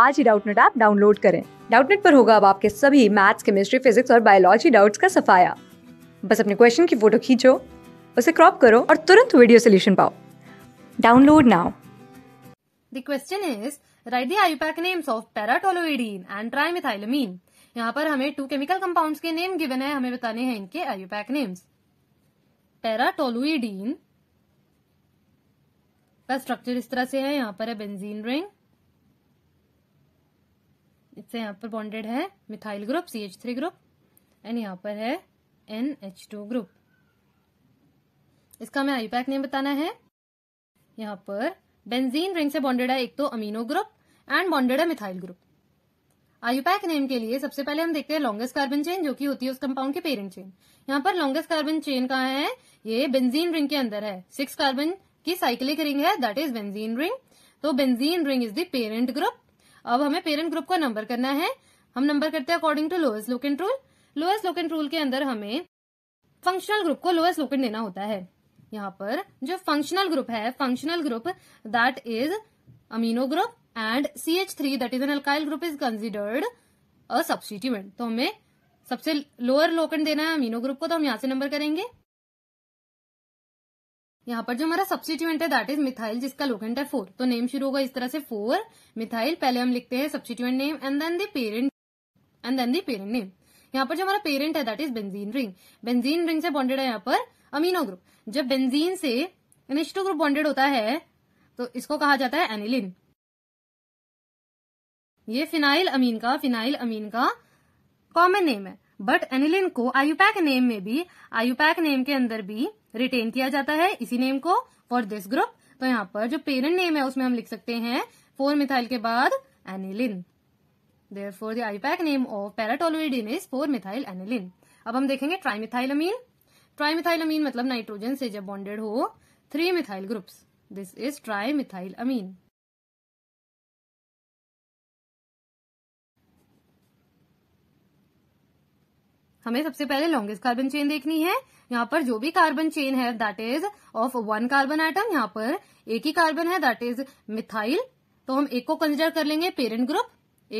आज ही Doubtnut app download करें डाउटनेट पर होगा अब आपके सभी मैथ्स केमिस्ट्री फिजिक्स और बायोलॉजी डाउट्स का सफाया बस अपने क्वेश्चन की फोटो खींचो उसे क्रॉप करो और तुरंत वीडियो सोल्यूशन पाओ download now the question is write the IUPAC names of paratoluidine and trimethylamine यहाँ पर हमें टू केमिकल कंपाउंड्स के नेम गिवन है हमें बताने हैं इनके आईपैक नेम्स पैराटोलुइडीन का स्ट्रक्चर इस तरह से है यहाँ पर है बेंजीन रिंग इससे यहाँ पर बॉन्डेड है methyl group C H three group and यहाँ पर है एन एच टू ग्रुप इसका हमें आई पैक नेम बताना है यहाँ पर बेंजीन रिंग से बॉन्डेड है एक तो अमीनो ग्रुप एंड बॉन्डेड है मिथाइल ग्रुप आयुपैक नेम के लिए सबसे पहले हम देखते हैं लॉन्गेस्ट कार्बन चेन जो कि होती है उस कंपाउंड की पेरेंट चेन यहाँ पर लॉन्गेस्ट कार्बन चेन कहा है ये बेंजीन रिंग के अंदर है सिक्स कार्बन की साइक्लिक रिंग है दैट इज बेंजीन रिंग तो benzene ring is the parent group अब हमें पेरेंट ग्रुप को नंबर करना है हम नंबर करते हैं according to lowest locant rule lowest locant rule के अंदर हमें फंक्शनल ग्रुप को लोएस्ट लोकेंट देना होता है यहाँ पर जो फंक्शनल ग्रुप है functional group that is amino group and C H three that is an alkyl group is considered a substituent तो हमें सबसे लोअर लोकेंट देना है अमीनो ग्रुप को तो हम यहाँ से नंबर करेंगे यहाँ पर जो हमारा सब्सिट्यूएंट है दैट इज मिथाइल जिसका लोकेंट है फोर तो नेम शुरू होगा इस तरह से फोर मिथाइल पहले हम लिखते हैं substituent name and then the parent and then the parent name यहाँ पर जो हमारा पेरेंट है that is benzene ring benzene ring से बॉन्डेड है यहाँ पर अमीनो ग्रुप जब बेंजीन से एनिस्टो ग्रुप बॉन्डेड होता है तो इसको कहा जाता है एनिलिन ये फिनाइल अमीन का फिनाइल अमीन का कॉमन नेम है बट एनिलिन को आयुपैक नेम में भी आयुपैक नेम के अंदर भी रिटेन किया जाता है इसी नेम को फॉर दिस ग्रुप तो यहाँ पर जो पेरेंट नेम है उसमें हम लिख सकते हैं फोर मिथाइल के बाद aniline therefore the IUPAC name of paratoluidine is four methyl aniline अब हम देखेंगे ट्राइमिथाइलमीन ट्राइमिथाइलमीन मतलब नाइट्रोजन से जब बॉन्डेड हो three methyl groups this is trimethyl amine हमें सबसे पहले लॉन्गेस्ट कार्बन चेन देखनी है यहाँ पर जो भी कार्बन चेन है that is of one carbon atom यहाँ पर एक ही कार्बन है दैट इज मिथाइल तो हम एक को कंसिडर कर लेंगे पेरेंट ग्रुप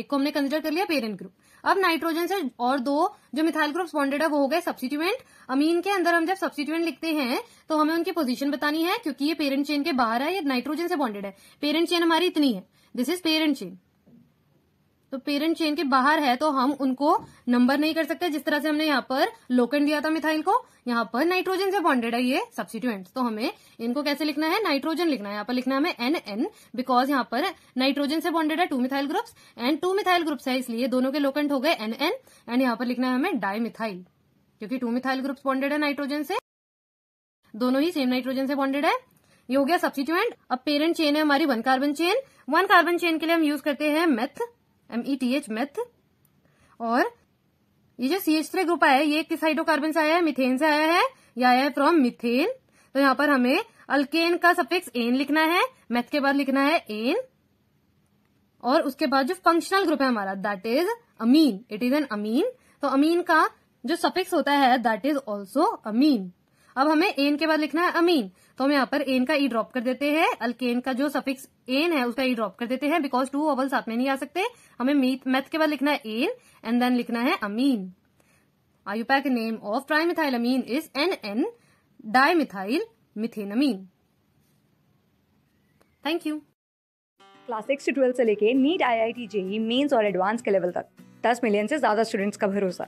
एक को हमने कंसिडर कर लिया पेरेंट ग्रुप अब नाइट्रोजन से और दो जो मिथाइल ग्रुप बॉन्डेड है वो हो गए सब्सिट्यूएंट अमीन के अंदर हम जब सब्सिट्यूएंट लिखते हैं तो हमें उनकी पोजीशन बतानी है क्योंकि ये पेरेंट चेन के बाहर है ये नाइट्रोजन से बॉन्डेड है पेरेंट चेन हमारी इतनी है दिस इज पेरेंट चेन तो पेरेंट चेन के बाहर है तो हम उनको नंबर नहीं कर सकते जिस तरह से हमने यहाँ पर लोकन दिया था मिथाइल को यहाँ पर नाइट्रोजन से बॉन्डेड है ये सब्सिट्यूएंट तो हमें इनको कैसे लिखना है नाइट्रोजन लिखना है यहाँ पर लिखना है हमें एन एन बिकॉज यहाँ पर नाइट्रोजन से बॉन्डेड है two methyl groups and two methyl groups है इसलिए दोनों के लोकेंट हो गए एन एन एंड यहाँ पर लिखना है हमें डाई मिथाइल क्योंकि टू मिथाइल ग्रुप्स बॉन्डेड है नाइट्रोजन से दोनों ही सेम नाइट्रोजन से बॉन्डेड है ये हो गया सब्सिट्यूएंट अब पेरेंट चेन है हमारी one carbon chain one carbon chain के लिए हम यूज करते हैं meth M E T H meth और ये जो सी एच थ्री ग्रुप आया है ये किस हाइड्रोकार्बन से आया है मिथेन से आया है या आया है फ्रॉम मिथेन तो यहाँ पर हमें अल्केन का सफिक्स एन लिखना है मैथ के बाद लिखना है एन और उसके बाद जो फंक्शनल ग्रुप है हमारा that is amine it is an amine तो अमीन का जो सफिक्स होता है दैट इज ऑल्सो अमीन अब हमें एन के बाद लिखना है अमीन तो हम यहाँ पर एन का ई e ड्रॉप कर देते हैं अल्केन का जो सफिक्स एन है उसका ई e ड्रॉप कर देते हैं बिकॉज टू ओवल साथ में नहीं आ सकते हमें मैथ के बाद लिखना है एन एंड देन लिखना है amine IUPAC name of trimethyl amine is N N dimethyl amine thank you class six से ट्वेल्थ से लेके NEET I I T JEE mains और एडवांस के लेवल तक दस मिलियन से ज्यादा स्टूडेंट्स का भरोसा